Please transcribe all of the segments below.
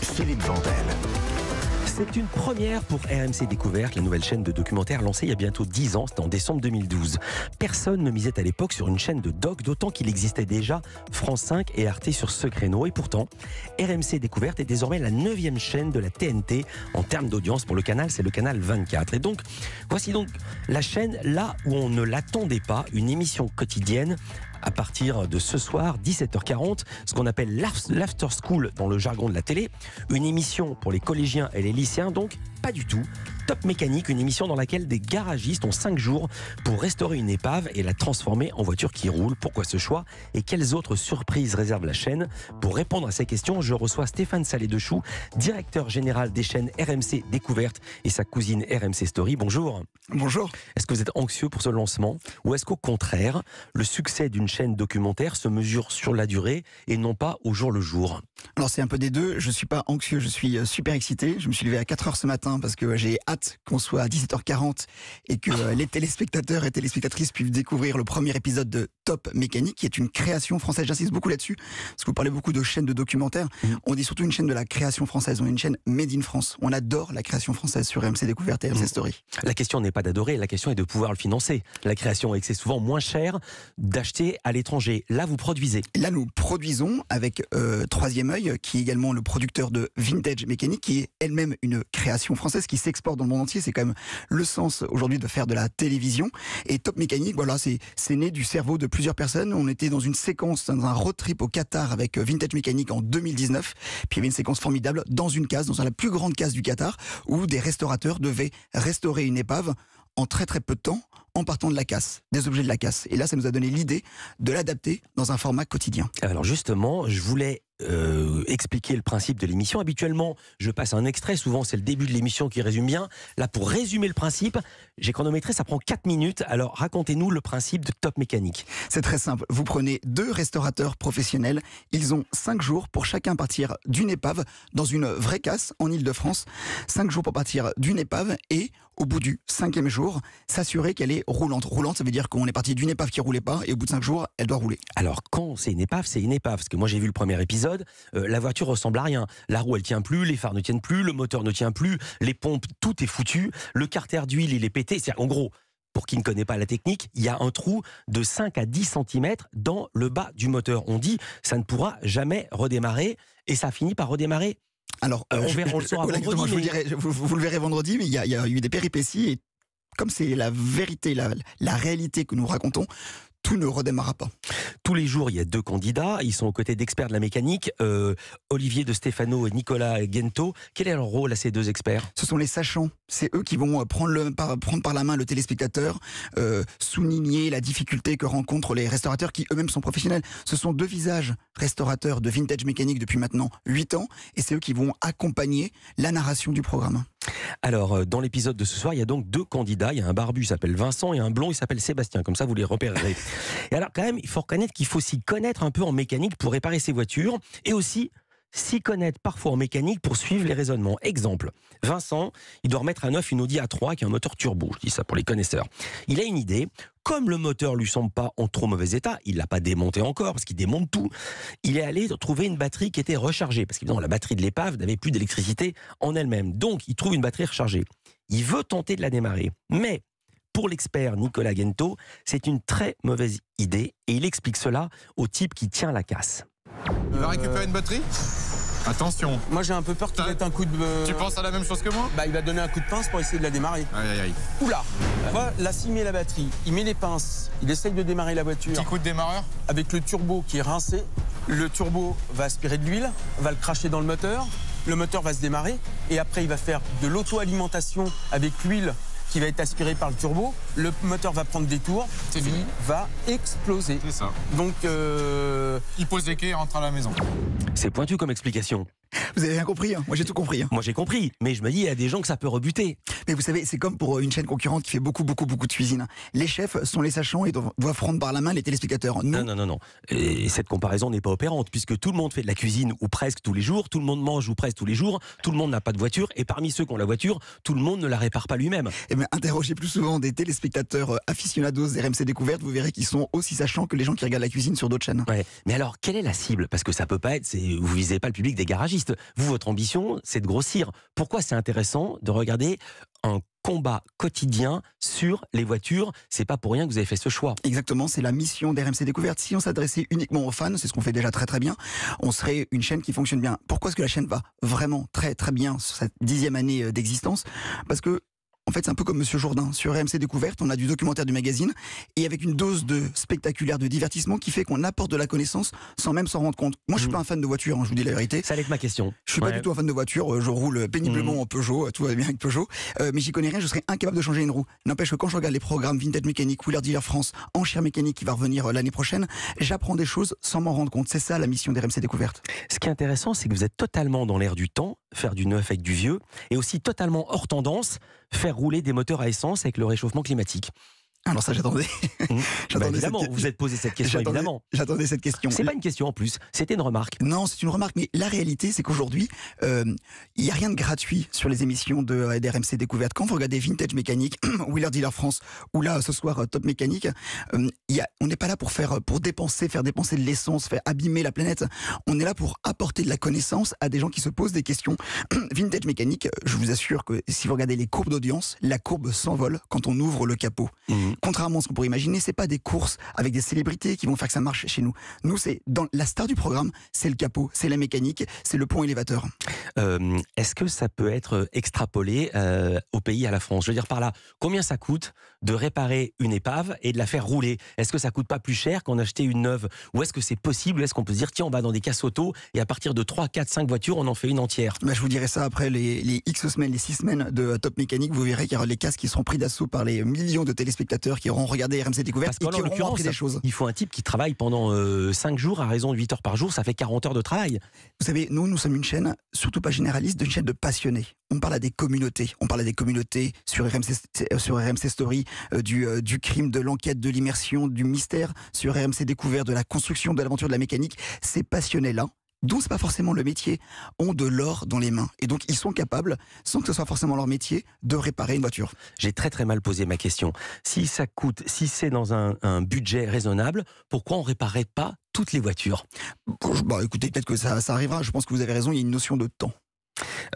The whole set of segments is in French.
Philippe C'est une première pour RMC Découverte, la nouvelle chaîne de documentaires lancée il y a bientôt 10 ans, c'était en décembre 2012. Personne ne misait à l'époque sur une chaîne de doc, d'autant qu'il existait déjà France 5 et Arte sur ce créneau. Et pourtant, RMC Découverte est désormais la neuvième chaîne de la TNT en termes d'audience pour le canal, c'est le canal 24. Et donc, voici donc la chaîne là où on ne l'attendait pas, une émission quotidienne à partir de ce soir, 17h40, ce qu'on appelle l'after school dans le jargon de la télé, une émission pour les collégiens et les lycéens donc pas du tout. Top Mécanique, une émission dans laquelle des garagistes ont 5 jours pour restaurer une épave et la transformer en voiture qui roule. Pourquoi ce choix et quelles autres surprises réserve la chaîne Pour répondre à ces questions, je reçois Stéphane Salé de Chou, directeur général des chaînes RMC Découverte et sa cousine RMC Story. Bonjour. Bonjour. Est-ce que vous êtes anxieux pour ce lancement ou est-ce qu'au contraire, le succès d'une chaîne documentaire se mesure sur la durée et non pas au jour le jour Alors c'est un peu des deux. Je ne suis pas anxieux, je suis euh, super excité. Je me suis levé à 4 h ce matin Hein, parce que j'ai hâte qu'on soit à 17h40 et que euh, les téléspectateurs et téléspectatrices puissent découvrir le premier épisode de Top Mécanique, qui est une création française. J'insiste beaucoup là-dessus, parce que vous parlez beaucoup de chaînes de documentaires. Mm-hmm. On dit surtout une chaîne de la création française, on est une chaîne Made in France. On adore la création française sur MC Découverte et RMC mm-hmm. Story. La question n'est pas d'adorer, la question est de pouvoir le financer. La création, et c'est souvent moins cher d'acheter à l'étranger. Là, vous produisez. Là, nous produisons avec euh, Troisième œil, qui est également le producteur de Vintage Mécanique, qui est elle-même une création française française qui s'exporte dans le monde entier. C'est quand même le sens aujourd'hui de faire de la télévision. Et Top Mécanique, voilà, c'est né du cerveau de plusieurs personnes. On était dans une séquence, dans un road trip au Qatar avec euh, Vintage Mécanique en 2019. Puis il y avait une séquence formidable dans une case, dans la plus grande case du Qatar, où des restaurateurs devaient restaurer une épave en très très peu de temps, en partant de la casse, des objets de la casse. Et là, ça nous a donné l'idée de l'adapter dans un format quotidien. Alors justement, je voulais euh, expliquer le principe de l'émission. Habituellement, je passe un extrait, souvent c'est le début de l'émission qui résume bien. Là, pour résumer le principe, j'ai chronométré, ça prend 4 minutes. Alors racontez-nous le principe de Top Mécanique. C'est très simple. Vous prenez deux restaurateurs professionnels. Ils ont 5 jours pour chacun partir d'une épave dans une vraie casse en Ile-de-France. 5 jours pour partir d'une épave et au bout du cinquième jour, s'assurer qu'elle est roulante. Roulante, ça veut dire qu'on est parti d'une épave qui roulait pas et au bout de cinq jours, elle doit rouler. Alors quand c'est une épave, c'est une épave. Parce que moi j'ai vu le premier épisode, euh, la voiture ressemble à rien. La roue elle tient plus, les phares ne tiennent plus, le moteur ne tient plus, les pompes, tout est foutu. Le carter d'huile il est pété. C'est en gros, pour qui ne connaît pas la technique, il y a un trou de 5 à 10 cm dans le bas du moteur. On dit ça ne pourra jamais redémarrer et ça finit par redémarrer. Alors, euh, on euh, verra, on Je vous, le verrez vendredi, mais il y, y, a eu des péripéties et comme c'est la vérité, la, réalité que nous racontons, tout ne redémarra pas. Tous les jours, il y a deux candidats. Ils sont aux côtés d'experts de la mécanique, euh, Olivier de Stefano et Nicolas Gento. Quel est leur rôle à ces deux experts Ce sont les sachants. C'est eux qui vont euh, prendre, par, prendre par la main le téléspectateur, euh, souligner la difficulté que rencontrent les restaurateurs qui eux-mêmes sont professionnels. Ce sont deux visages restaurateurs de vintage mécanique depuis maintenant 8 ans et c'est eux qui vont accompagner la narration du programme. Alors, euh, dans l'épisode de ce soir, il y a donc deux candidats. Il y a un barbu, il s'appelle Vincent, et un blond, il s'appelle Sébastien. Comme ça, vous les repérerez. et alors, quand même, il faut reconnaître qu'il faut s'y connaître un peu en mécanique pour réparer ses voitures et aussi s'y connaître parfois en mécanique pour suivre les raisonnements. Exemple, Vincent, il doit remettre à neuf une Audi A3 qui a un moteur turbo, je dis ça pour les connaisseurs. Il a une idée, comme le moteur lui semble pas en trop mauvais état, il l'a pas démonté encore parce qu'il démonte tout. Il est allé trouver une batterie qui était rechargée parce que la batterie de l'épave n'avait plus d'électricité en elle-même. Donc, il trouve une batterie rechargée. Il veut tenter de la démarrer, mais pour l'expert Nicolas Gento, c'est une très mauvaise idée et il explique cela au type qui tient la casse. Il va récupérer euh. une batterie Attention. Moi j'ai un peu peur qu'il mette un coup de. Euh, tu penses à la même chose que moi Bah il va donner un coup de pince pour essayer de la démarrer. Aïe aïe aïe. Oula On va met la batterie. Il met les pinces. Il essaye de démarrer la voiture. Petit coup de démarreur Avec le turbo qui est rincé, le turbo va aspirer de l'huile, va le cracher dans le moteur, le moteur va se démarrer et après il va faire de l'auto-alimentation avec l'huile va être aspiré par le turbo, le moteur va prendre des tours, c'est va exploser. C'est ça. Donc, euh... et rentre à la maison. C'est pointu comme explication. Vous avez bien compris, hein. moi j'ai tout compris. Hein. moi j'ai compris, mais je me dis, il y a des gens que ça peut rebuter. Mais vous savez, c'est comme pour euh, une chaîne concurrente qui fait beaucoup, beaucoup, beaucoup de cuisine. Hein. Les chefs sont les sachants et doivent prendre par la main les téléspectateurs. Non, non, non, non. Et cette comparaison n'est pas opérante, puisque tout le monde fait de la cuisine ou presque tous les jours, tout le monde mange ou presque tous les jours, tout le monde n'a pas de voiture, et parmi ceux qui ont la voiture, tout le monde ne la répare pas lui-même. Et eh bien, interrogez plus souvent des téléspectateurs euh, aficionados des RMC Découvertes, vous verrez qu'ils sont aussi sachants que les gens qui regardent la cuisine sur d'autres chaînes. Ouais. Mais alors, quelle est la cible Parce que ça peut pas être, vous visez pas le public des garages. Vous, votre ambition, c'est de grossir. Pourquoi c'est intéressant de regarder un combat quotidien sur les voitures. C'est pas pour rien que vous avez fait ce choix. Exactement, c'est la mission d'RMC Découverte. Si on s'adressait uniquement aux fans, c'est ce qu'on fait déjà très très bien, on serait une chaîne qui fonctionne bien. Pourquoi est-ce que la chaîne va vraiment très très bien sur sa dixième année euh, d'existence Parce que en fait, c'est un peu comme Monsieur Jourdain. Sur RMC Découverte, on a du documentaire du magazine et avec une dose de spectaculaire, de divertissement qui fait qu'on apporte de la connaissance sans même s'en rendre compte. Moi, je suis mm. pas un fan de voiture, hein, je vous dis la vérité. Ça allait être ma question. Je suis pas du tout un fan de voiture. Euh, je roule péniblement mm. en Peugeot, euh, tout va bien avec Peugeot. Euh, mais j'y connais rien, je serais incapable de changer une roue. N'empêche que quand je regarde les programmes Vintage Mécanique, Wheeler Dealer France, Enchère Mécanique qui va revenir l'année prochaine, j'apprends des choses sans m'en rendre compte. C'est ça la mission d'RMC Découverte. Ce qui est intéressant, c'est que vous êtes totalement dans l'air du temps, faire du neuf avec du vieux, et aussi totalement hors tendance faire rouler des moteurs à essence avec le réchauffement climatique. Alors ça, j'attendais. Mmh. Bah, évidemment, cette... vous êtes posé cette question, évidemment. J'attendais cette question. C'est pas une question en plus, c'était une remarque. Non, c'est une remarque, mais la réalité, c'est qu'aujourd'hui, il euh, y n'y a rien de gratuit sur les émissions de euh, d'RMC Découverte. Quand vous regardez Vintage Mécanique, Wheeler Dealer France, ou là, ce soir, euh, Top Mécanique, on n'est pas là pour faire, pour dépenser, faire dépenser de l'essence, faire abîmer la planète. On est là pour apporter de la connaissance à des gens qui se posent des questions. Vintage Mécanique, je vous assure que si vous regardez les courbes d'audience, la courbe s'envole quand on ouvre le capot. Mmh contrairement à ce qu'on pourrait imaginer, c'est pas des courses avec des célébrités qui vont faire que ça marche chez nous. Nous, c'est dans la star du programme, c'est le capot, c'est la mécanique, c'est le pont élévateur. Euh, est-ce que ça peut être euh, extrapolé euh, au pays, à la France Je veux dire par là, combien ça coûte de réparer une épave et de la faire rouler Est-ce que ça coûte pas plus cher qu'en acheter une neuve Ou est-ce que c'est possible Est-ce qu'on peut se dire, tiens, on va dans des casses auto et à partir de 3, 4, 5 voitures, on en fait une entière bah, Je vous dirai ça après les, les X semaines, les 6 semaines de Top Mécanique. Vous verrez qu'il y aura les casses qui seront pris d'assaut par les millions de téléspectateurs qui auront regardé RMC Découverte et qui auront appris des choses. Il faut un type qui travaille pendant 5 euh, jours à raison de 8 heures par jour, ça fait 40 heures de travail. Vous savez, nous, nous sommes une chaîne, surtout pas généraliste, d'une chaîne de passionnés. On parle à des communautés. On parle à des communautés sur RMC, euh, sur RMC Story, euh, du, du, crime, de l'enquête, de l'immersion, du mystère, sur RMC Découvert, de la construction, de l'aventure, de la mécanique. Ces passionnés-là, hein dont c'est pas forcément le métier, ont de l'or dans les mains. Et donc, ils sont capables, sans que ce soit forcément leur métier, de réparer une voiture. J'ai très très mal posé ma question. Si ça coûte, si c'est dans un, budget raisonnable, pourquoi on réparait pas toutes les voitures bon, bah, Écoutez, peut-être que ça, ça arrivera. Je pense que vous avez raison, il y a une notion de temps.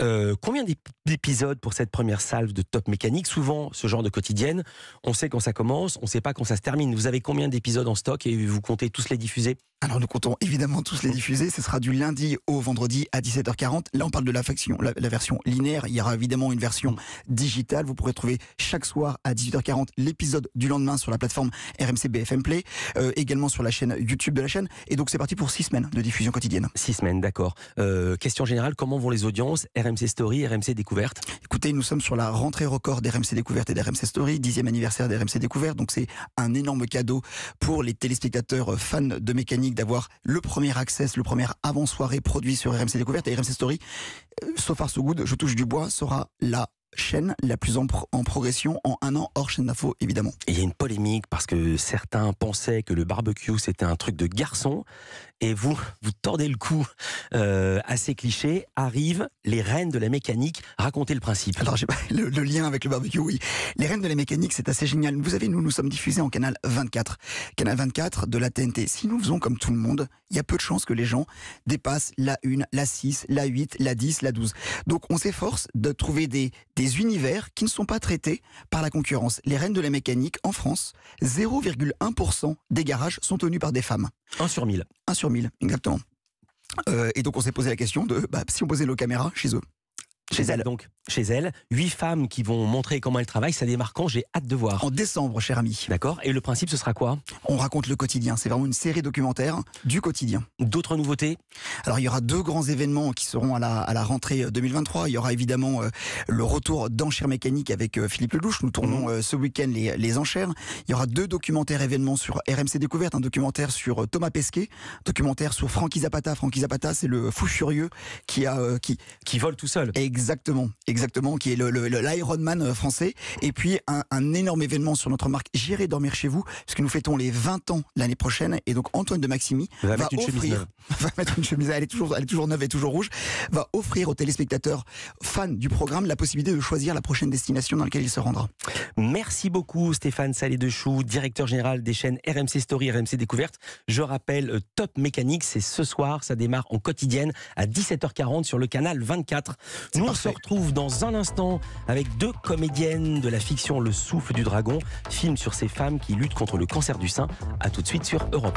Euh, combien d'épisodes pour cette première salve de Top Mécanique Souvent, ce genre de quotidienne, on sait quand ça commence, on ne sait pas quand ça se termine. Vous avez combien d'épisodes en stock et vous comptez tous les diffuser alors nous comptons évidemment tous les diffuser, ce sera du lundi au vendredi à 17h40. Là on parle de la, faction, la, version linéaire, il y aura évidemment une version digitale. Vous pourrez trouver chaque soir à 18h40 l'épisode du lendemain sur la plateforme RMC BFM Play, euh, également sur la chaîne YouTube de la chaîne. Et donc c'est parti pour six semaines de diffusion quotidienne. Six semaines, d'accord. Euh, question générale, comment vont les audiences RMC Story, RMC Découverte Écoutez, nous sommes sur la rentrée record d'RMC Découverte et d'RMC Story, dixième anniversaire d'RMC Découverte, donc c'est un énorme cadeau pour les téléspectateurs fans de mécanique d'avoir le premier access, le premier avant-soirée produit sur RMC Découverte et RMC Story. Euh, so far so good, je touche du bois, sera la chaîne la plus en, progression en un an hors chaîne d'info évidemment. il y a une polémique parce que certains pensaient que le barbecue c'était un truc de garçon et vous vous tordez le cou euh, à ces clichés, arrivent les reines de la mécanique. Racontez le principe. Alors, pas le, lien avec le barbecue, oui. Les reines de la mécanique, c'est assez génial. Vous savez, nous, nous sommes diffusés en canal 24. Canal 24 de la TNT. Si nous faisons comme tout le monde, il y a peu de chances que les gens dépassent la 1, la 6, la 8, la 10, la 12. Donc, on s'efforce de trouver des, des univers qui ne sont pas traités par la concurrence. Les reines de la mécanique, en France, 0,1% des garages sont tenus par des femmes. 1 sur 1000 sur 1000, exactement. Euh, et donc on s'est posé la question de bah, si on posait nos caméras chez eux, chez elle, donc. Chez elle, huit femmes qui vont montrer comment elles travaillent. Ça démarre J'ai hâte de voir. En décembre, cher ami. D'accord. Et le principe, ce sera quoi On raconte le quotidien. C'est vraiment une série documentaire du quotidien. D'autres nouveautés Alors, il y aura deux grands événements qui seront à la, rentrée 2023. Euh, il y aura évidemment euh, le retour d'enchères mécaniques avec euh, Philippe Lelouch. Nous tournons mmh. ce week-end les, enchères. Il y aura deux documentaires événements sur RMC Découverte. Un documentaire sur Thomas Pesquet, documentaire sur Francky Zapata. Francky Zapata, c'est le fou furieux qui a qui qui vole tout seul. Exactement, exactement, qui est l'Ironman man euh, français. Et puis un, énorme événement sur notre marque J'irai dormir chez vous, puisque nous fêtons les 20 ans l'année prochaine. Et donc Antoine de Maximi va, offrir, va mettre une chemise, elle est toujours, elle est toujours neuve et toujours rouge, va offrir aux téléspectateurs fans du programme la possibilité de choisir la prochaine destination dans laquelle il se rendra. Merci beaucoup Stéphane Salé de chou directeur général des chaînes RMC Story, RMC Découverte. Je rappelle, euh, Top Mécanique, c'est ce soir, ça démarre en quotidienne à 17h40 sur le canal 24. On se retrouve dans un instant avec deux comédiennes de la fiction Le souffle du dragon, film sur ces femmes qui luttent contre le cancer du sein. À tout de suite sur Europe.